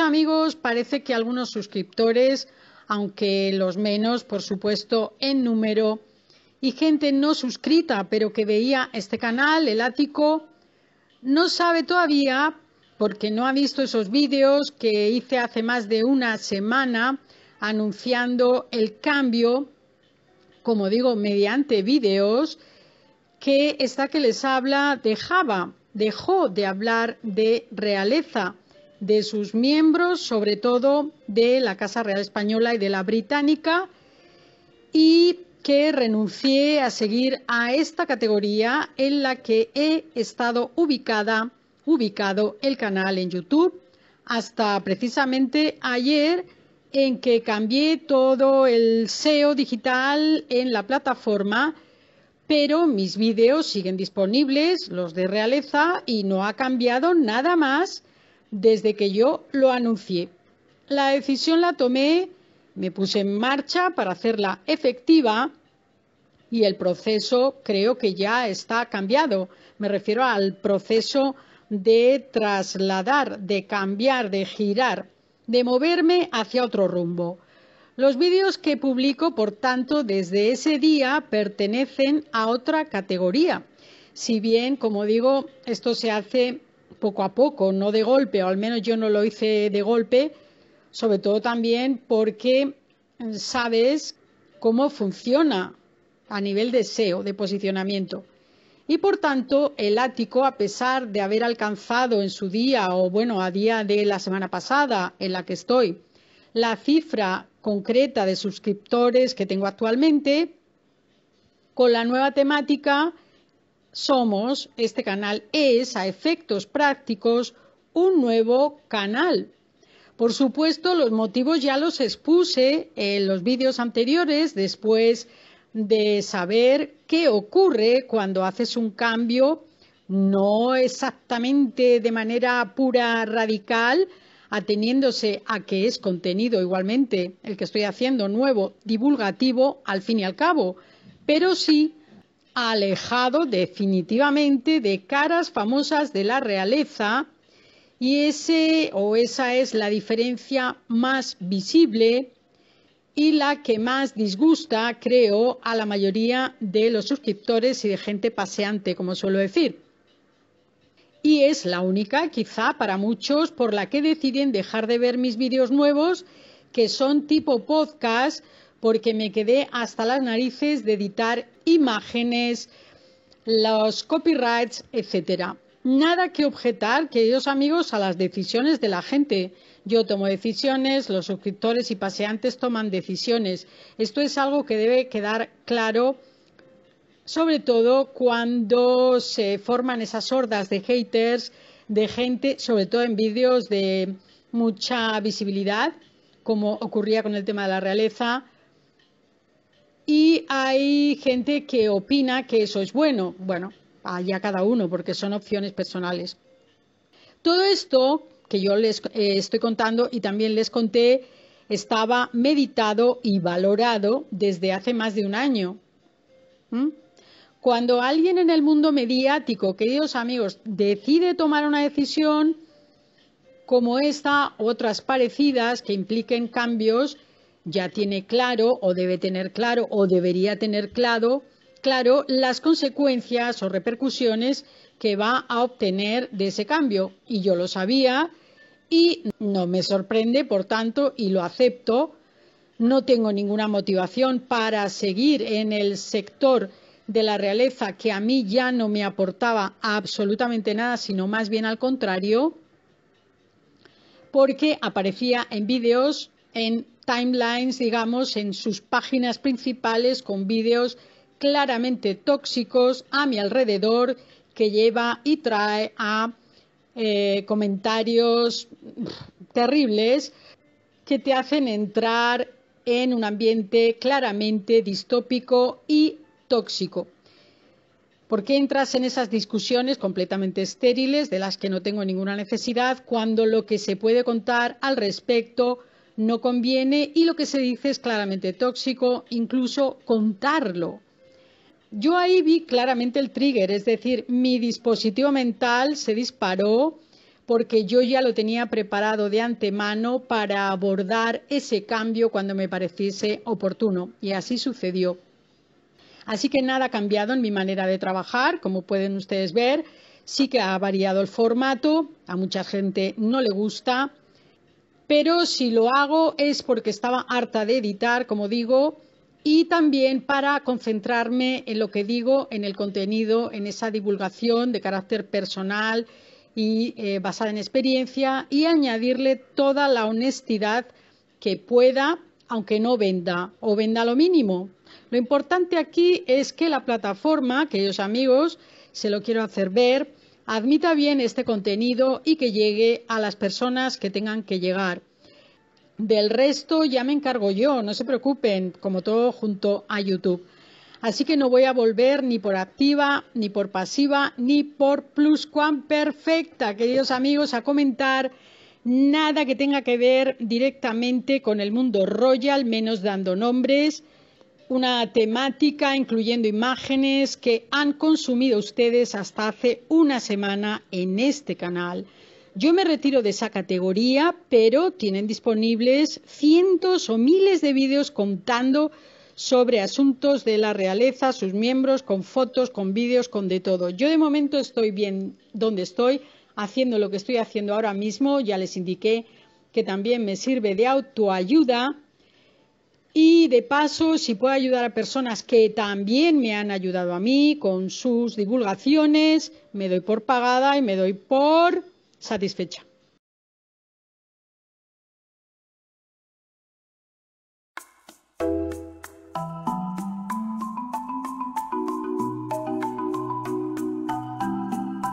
amigos, parece que algunos suscriptores, aunque los menos, por supuesto, en número, y gente no suscrita, pero que veía este canal, el ático, no sabe todavía, porque no ha visto esos vídeos que hice hace más de una semana anunciando el cambio, como digo, mediante vídeos, que esta que les habla dejaba, dejó de hablar de realeza de sus miembros, sobre todo de la Casa Real Española y de la Británica, y que renuncié a seguir a esta categoría en la que he estado ubicada, ubicado el canal en YouTube, hasta precisamente ayer en que cambié todo el SEO digital en la plataforma, pero mis vídeos siguen disponibles, los de realeza, y no ha cambiado nada más desde que yo lo anuncié. La decisión la tomé, me puse en marcha para hacerla efectiva y el proceso creo que ya está cambiado. Me refiero al proceso de trasladar, de cambiar, de girar, de moverme hacia otro rumbo. Los vídeos que publico, por tanto, desde ese día pertenecen a otra categoría. Si bien, como digo, esto se hace poco a poco, no de golpe, o al menos yo no lo hice de golpe, sobre todo también porque mm, sabes cómo funciona a nivel de SEO, de posicionamiento. Y por tanto, el ático, a pesar de haber alcanzado en su día, o bueno, a día de la semana pasada en la que estoy, la cifra concreta de suscriptores que tengo actualmente, con la nueva temática somos, este canal es, a efectos prácticos, un nuevo canal. Por supuesto, los motivos ya los expuse en los vídeos anteriores, después de saber qué ocurre cuando haces un cambio, no exactamente de manera pura radical, ateniéndose a que es contenido igualmente el que estoy haciendo nuevo, divulgativo, al fin y al cabo, pero sí alejado definitivamente de caras famosas de la realeza y ese o esa es la diferencia más visible y la que más disgusta, creo, a la mayoría de los suscriptores y de gente paseante, como suelo decir. Y es la única, quizá para muchos, por la que deciden dejar de ver mis vídeos nuevos, que son tipo podcast, porque me quedé hasta las narices de editar imágenes, los copyrights, etc. Nada que objetar, queridos amigos, a las decisiones de la gente. Yo tomo decisiones, los suscriptores y paseantes toman decisiones. Esto es algo que debe quedar claro, sobre todo cuando se forman esas hordas de haters, de gente, sobre todo en vídeos de mucha visibilidad, como ocurría con el tema de la realeza, y hay gente que opina que eso es bueno. Bueno, allá cada uno, porque son opciones personales. Todo esto que yo les eh, estoy contando y también les conté estaba meditado y valorado desde hace más de un año. ¿Mm? Cuando alguien en el mundo mediático, queridos amigos, decide tomar una decisión como esta, otras parecidas que impliquen cambios, ya tiene claro o debe tener claro o debería tener claro, claro las consecuencias o repercusiones que va a obtener de ese cambio. Y yo lo sabía y no me sorprende, por tanto, y lo acepto. No tengo ninguna motivación para seguir en el sector de la realeza que a mí ya no me aportaba absolutamente nada, sino más bien al contrario, porque aparecía en vídeos, en timelines, digamos, en sus páginas principales con vídeos claramente tóxicos a mi alrededor que lleva y trae a eh, comentarios terribles que te hacen entrar en un ambiente claramente distópico y tóxico. ¿Por qué entras en esas discusiones completamente estériles de las que no tengo ninguna necesidad cuando lo que se puede contar al respecto no conviene y lo que se dice es claramente tóxico, incluso contarlo. Yo ahí vi claramente el trigger, es decir, mi dispositivo mental se disparó porque yo ya lo tenía preparado de antemano para abordar ese cambio cuando me pareciese oportuno. Y así sucedió. Así que nada ha cambiado en mi manera de trabajar, como pueden ustedes ver. Sí que ha variado el formato, a mucha gente no le gusta, pero si lo hago es porque estaba harta de editar, como digo, y también para concentrarme en lo que digo, en el contenido, en esa divulgación de carácter personal y eh, basada en experiencia y añadirle toda la honestidad que pueda, aunque no venda o venda lo mínimo. Lo importante aquí es que la plataforma, queridos amigos, se lo quiero hacer ver, admita bien este contenido y que llegue a las personas que tengan que llegar. Del resto ya me encargo yo, no se preocupen, como todo junto a YouTube. Así que no voy a volver ni por activa, ni por pasiva, ni por perfecta, queridos amigos, a comentar nada que tenga que ver directamente con el mundo royal, menos dando nombres una temática incluyendo imágenes que han consumido ustedes hasta hace una semana en este canal. Yo me retiro de esa categoría, pero tienen disponibles cientos o miles de vídeos contando sobre asuntos de la realeza, sus miembros, con fotos, con vídeos, con de todo. Yo de momento estoy bien donde estoy, haciendo lo que estoy haciendo ahora mismo. Ya les indiqué que también me sirve de autoayuda y de paso, si puedo ayudar a personas que también me han ayudado a mí con sus divulgaciones, me doy por pagada y me doy por satisfecha.